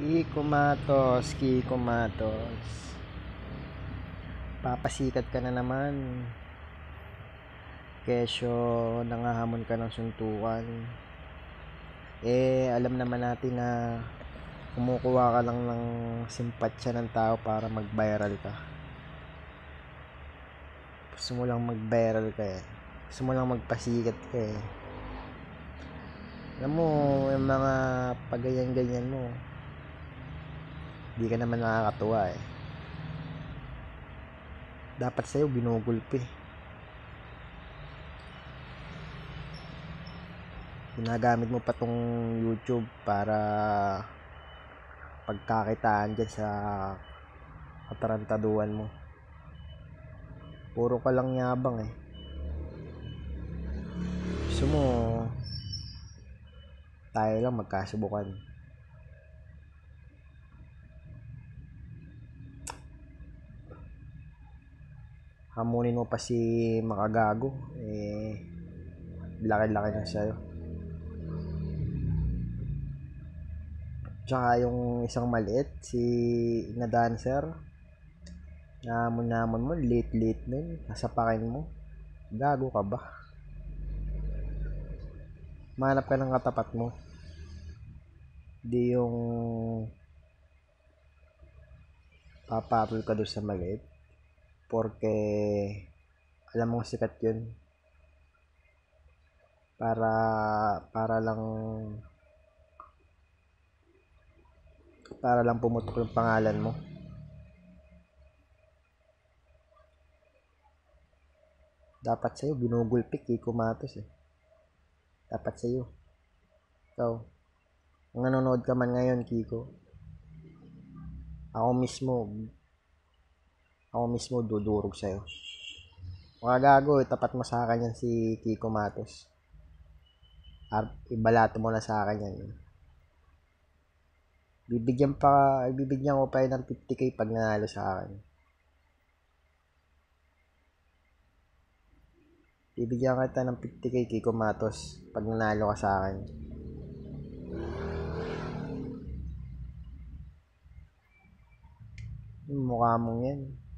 Kikumatos, kikumatos. Papasikat ka na naman. Kesyo, nangahamon ka ng suntukan. Eh, alam naman natin na kumukuha ka lang ng simpatsya ng tao para mag-viral ka. Gusto mo lang mag-viral ka eh. Gusto mo lang magpasikat ka eh. Alam mo, yung mga pagayang ganyan mo, hindi ka naman nakakatuwa eh. Dapat sa'yo ginugulpi. Ginagamit mo pa tong YouTube para pagkakitaan dyan sa katarantaduan mo. Puro ka lang yabang eh. Gusto mo tayo lang magkasubukan. hamunin mo pa si makagago eh laki-laki na siya yun. Tsaka yung isang maliit, si na dancer. Namon-namon mo, late-late na yun. Kasapakin mo. Gago ka ba? Manap ka ng katapat mo. Di yung papatol ka doon sa maliit porque alam mo sikat yun para para lang para lang pumutok yung pangalan mo dapat sa'yo ginugulpik Kiko Matos eh dapat sa'yo ikaw kung nanonood ka man ngayon Kiko ako mismo ako mismo dudurog sa'yo. Mga gago, tapat mo sa akin yan si Kiko Matos. At ibalato mo na sa akin yan. Bibigyan pa, bibigyan ko pa yun ng 50k pag nanalo sa akin. Bibigyan kita ng 50k Kiko Matos pag nanalo ka sa akin. mukha mong yan.